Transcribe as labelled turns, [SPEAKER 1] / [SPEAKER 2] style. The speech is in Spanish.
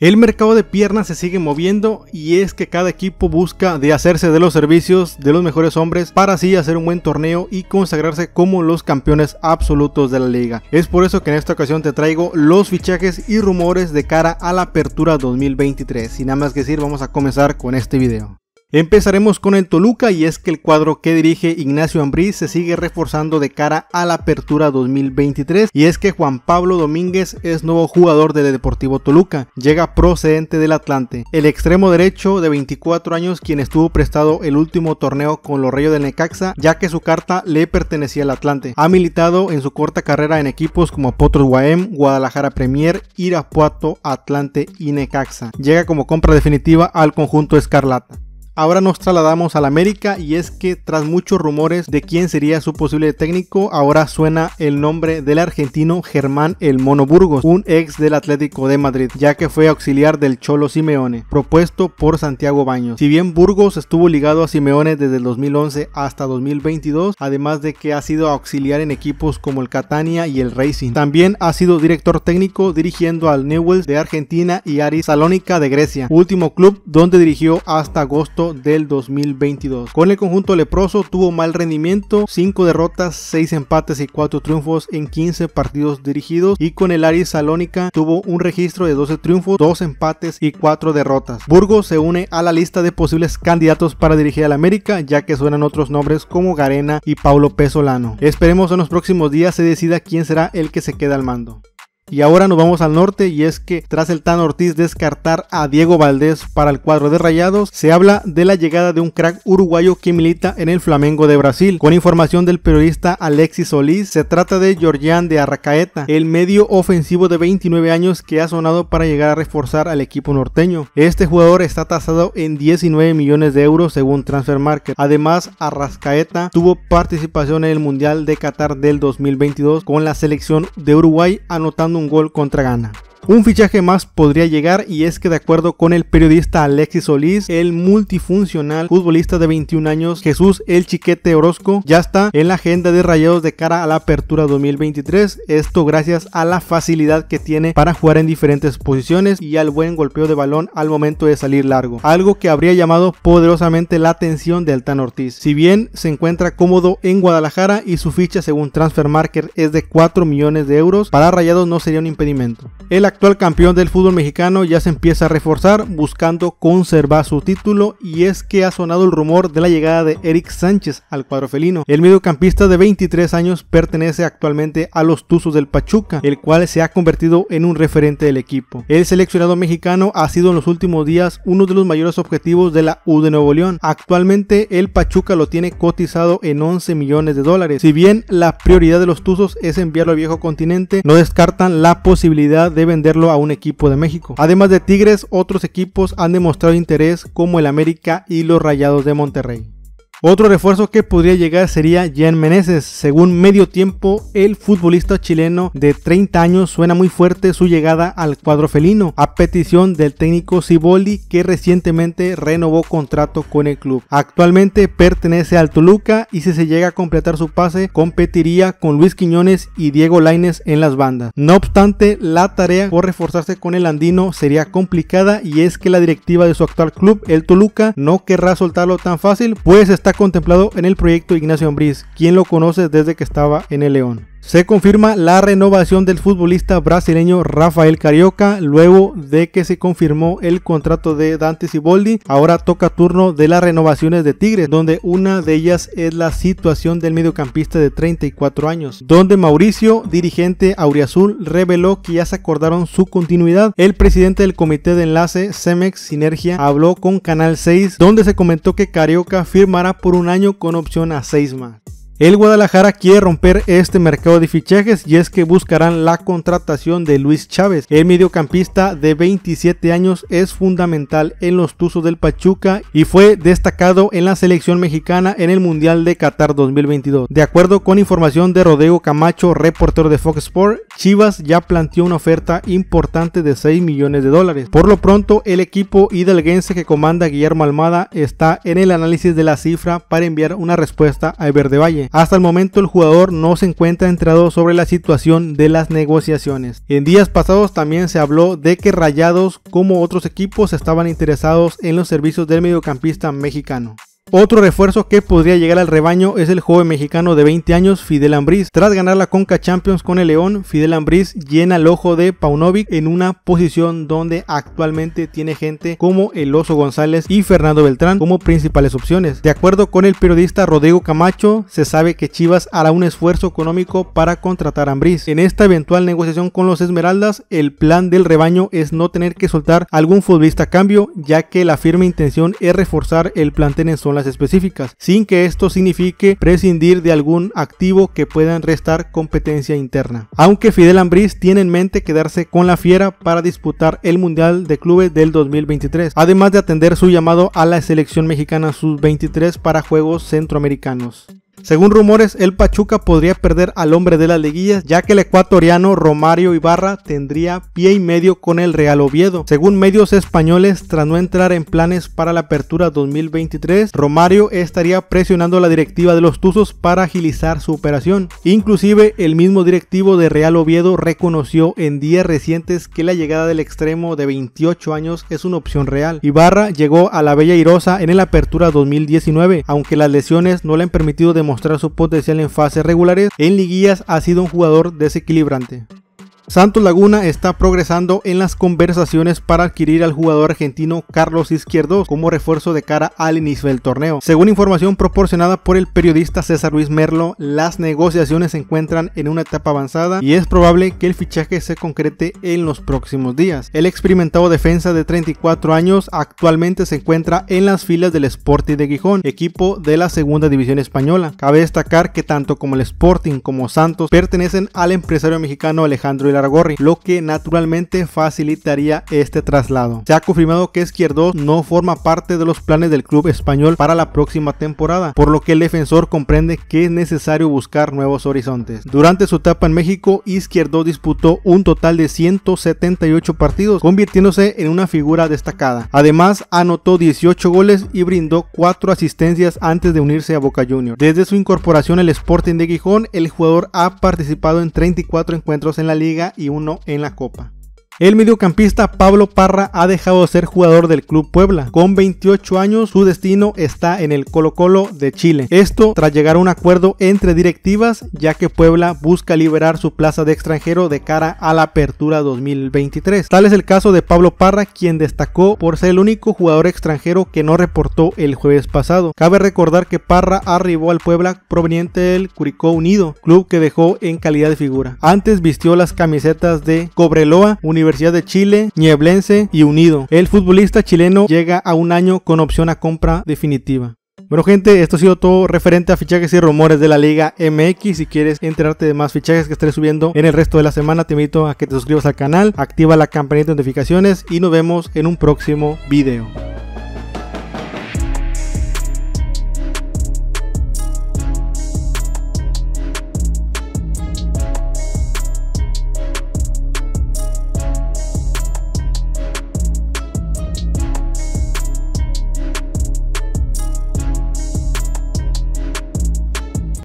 [SPEAKER 1] El mercado de piernas se sigue moviendo y es que cada equipo busca de hacerse de los servicios de los mejores hombres para así hacer un buen torneo y consagrarse como los campeones absolutos de la liga. Es por eso que en esta ocasión te traigo los fichajes y rumores de cara a la apertura 2023. Sin nada más que decir, vamos a comenzar con este video. Empezaremos con el Toluca y es que el cuadro que dirige Ignacio Ambriz se sigue reforzando de cara a la apertura 2023 y es que Juan Pablo Domínguez es nuevo jugador del Deportivo Toluca, llega procedente del Atlante. El extremo derecho de 24 años quien estuvo prestado el último torneo con los Reyes de Necaxa ya que su carta le pertenecía al Atlante. Ha militado en su corta carrera en equipos como Potros Guaem, Guadalajara Premier, Irapuato, Atlante y Necaxa. Llega como compra definitiva al conjunto Escarlata. Ahora nos trasladamos al América y es que tras muchos rumores de quién sería su posible técnico, ahora suena el nombre del argentino Germán El Mono Burgos, un ex del Atlético de Madrid, ya que fue auxiliar del Cholo Simeone, propuesto por Santiago Baños. Si bien Burgos estuvo ligado a Simeone desde el 2011 hasta 2022, además de que ha sido auxiliar en equipos como el Catania y el Racing. También ha sido director técnico dirigiendo al Newells de Argentina y Aris Salónica de Grecia, último club donde dirigió hasta agosto del 2022. Con el conjunto leproso tuvo mal rendimiento, 5 derrotas, 6 empates y 4 triunfos en 15 partidos dirigidos y con el Aries Salónica tuvo un registro de 12 triunfos, 2 empates y 4 derrotas. Burgos se une a la lista de posibles candidatos para dirigir al América ya que suenan otros nombres como Garena y Paulo Pesolano. Esperemos en los próximos días se decida quién será el que se queda al mando. Y ahora nos vamos al norte y es que tras el Tan Ortiz descartar a Diego Valdés para el cuadro de Rayados, se habla de la llegada de un crack uruguayo que milita en el Flamengo de Brasil. Con información del periodista Alexis Solís, se trata de Georgian de Arracaeta, el medio ofensivo de 29 años que ha sonado para llegar a reforzar al equipo norteño. Este jugador está tasado en 19 millones de euros según Transfer Market. Además, Arrascaeta tuvo participación en el Mundial de Qatar del 2022 con la selección de Uruguay anotando un gol contra gana un fichaje más podría llegar y es que de acuerdo con el periodista Alexis Solís, el multifuncional futbolista de 21 años Jesús El Chiquete Orozco ya está en la agenda de Rayados de cara a la apertura 2023, esto gracias a la facilidad que tiene para jugar en diferentes posiciones y al buen golpeo de balón al momento de salir largo, algo que habría llamado poderosamente la atención de Altán Ortiz. Si bien se encuentra cómodo en Guadalajara y su ficha según Transfer Marker es de 4 millones de euros, para Rayados no sería un impedimento actual campeón del fútbol mexicano ya se empieza a reforzar buscando conservar su título y es que ha sonado el rumor de la llegada de Eric Sánchez al cuadro felino. El mediocampista de 23 años pertenece actualmente a los Tuzos del Pachuca, el cual se ha convertido en un referente del equipo. El seleccionado mexicano ha sido en los últimos días uno de los mayores objetivos de la U de Nuevo León. Actualmente el Pachuca lo tiene cotizado en 11 millones de dólares. Si bien la prioridad de los Tuzos es enviarlo al viejo continente, no descartan la posibilidad de vender a un equipo de México. Además de Tigres, otros equipos han demostrado interés como el América y los Rayados de Monterrey. Otro refuerzo que podría llegar sería Jean Meneses. Según medio tiempo, el futbolista chileno de 30 años suena muy fuerte su llegada al cuadro felino, a petición del técnico Ciboli que recientemente renovó contrato con el club. Actualmente pertenece al Toluca y si se llega a completar su pase, competiría con Luis Quiñones y Diego Laines en las bandas. No obstante, la tarea por reforzarse con el andino sería complicada y es que la directiva de su actual club, el Toluca, no querrá soltarlo tan fácil, pues está contemplado en el proyecto Ignacio Ambriz, quien lo conoce desde que estaba en el León. Se confirma la renovación del futbolista brasileño Rafael Carioca luego de que se confirmó el contrato de Dante Siboldi. Ahora toca turno de las renovaciones de Tigres, donde una de ellas es la situación del mediocampista de 34 años, donde Mauricio, dirigente Auriazul, reveló que ya se acordaron su continuidad. El presidente del comité de enlace Cemex Sinergia habló con Canal 6, donde se comentó que Carioca firmará por un año con opción a 6 más. El Guadalajara quiere romper este mercado de fichajes y es que buscarán la contratación de Luis Chávez. El mediocampista de 27 años es fundamental en los Tuzos del Pachuca y fue destacado en la selección mexicana en el Mundial de Qatar 2022. De acuerdo con información de Rodrigo Camacho, reportero de Fox Sports, Chivas ya planteó una oferta importante de 6 millones de dólares. Por lo pronto, el equipo hidalguense que comanda Guillermo Almada está en el análisis de la cifra para enviar una respuesta a Verde Valle. Hasta el momento el jugador no se encuentra entrado sobre la situación de las negociaciones. En días pasados también se habló de que Rayados como otros equipos estaban interesados en los servicios del mediocampista mexicano. Otro refuerzo que podría llegar al rebaño es el joven mexicano de 20 años Fidel Ambriz. Tras ganar la Conca Champions con el León, Fidel Ambriz llena el ojo de Paunovic en una posición donde actualmente tiene gente como el Oso González y Fernando Beltrán como principales opciones. De acuerdo con el periodista Rodrigo Camacho, se sabe que Chivas hará un esfuerzo económico para contratar a Ambriz. En esta eventual negociación con los Esmeraldas, el plan del rebaño es no tener que soltar algún futbolista a cambio, ya que la firme intención es reforzar el plantel en zona específicas, sin que esto signifique prescindir de algún activo que puedan restar competencia interna. Aunque Fidel Ambriz tiene en mente quedarse con la Fiera para disputar el Mundial de Clubes del 2023, además de atender su llamado a la selección mexicana sub-23 para Juegos Centroamericanos. Según rumores, el Pachuca podría perder al hombre de las liguillas, ya que el ecuatoriano Romario Ibarra tendría pie y medio con el Real Oviedo. Según medios españoles, tras no entrar en planes para la apertura 2023, Romario estaría presionando a la directiva de los Tuzos para agilizar su operación. Inclusive, el mismo directivo de Real Oviedo reconoció en días recientes que la llegada del extremo de 28 años es una opción real. Ibarra llegó a la Bella Irosa en la apertura 2019, aunque las lesiones no le han permitido demostrar mostrar su potencial en fases regulares, en liguillas ha sido un jugador desequilibrante. Santos Laguna está progresando en las conversaciones para adquirir al jugador argentino Carlos Izquierdo como refuerzo de cara al inicio del torneo. Según información proporcionada por el periodista César Luis Merlo, las negociaciones se encuentran en una etapa avanzada y es probable que el fichaje se concrete en los próximos días. El experimentado defensa de 34 años actualmente se encuentra en las filas del Sporting de Gijón, equipo de la segunda división española. Cabe destacar que tanto como el Sporting como Santos pertenecen al empresario mexicano Alejandro Hilar lo que naturalmente facilitaría este traslado. Se ha confirmado que Izquierdo no forma parte de los planes del club español para la próxima temporada, por lo que el defensor comprende que es necesario buscar nuevos horizontes. Durante su etapa en México, Izquierdo disputó un total de 178 partidos, convirtiéndose en una figura destacada. Además, anotó 18 goles y brindó 4 asistencias antes de unirse a Boca Juniors. Desde su incorporación al Sporting de Gijón, el jugador ha participado en 34 encuentros en la liga y uno en la copa. El mediocampista Pablo Parra ha dejado de ser jugador del Club Puebla. Con 28 años, su destino está en el Colo Colo de Chile. Esto tras llegar a un acuerdo entre directivas, ya que Puebla busca liberar su plaza de extranjero de cara a la apertura 2023. Tal es el caso de Pablo Parra, quien destacó por ser el único jugador extranjero que no reportó el jueves pasado. Cabe recordar que Parra arribó al Puebla proveniente del Curicó Unido, club que dejó en calidad de figura. Antes vistió las camisetas de Cobreloa, Universidad Universidad de Chile, Nieblense y Unido. El futbolista chileno llega a un año con opción a compra definitiva. Bueno gente, esto ha sido todo referente a fichajes y rumores de la Liga MX. Si quieres enterarte de más fichajes que estaré subiendo en el resto de la semana, te invito a que te suscribas al canal, activa la campanita de notificaciones y nos vemos en un próximo video.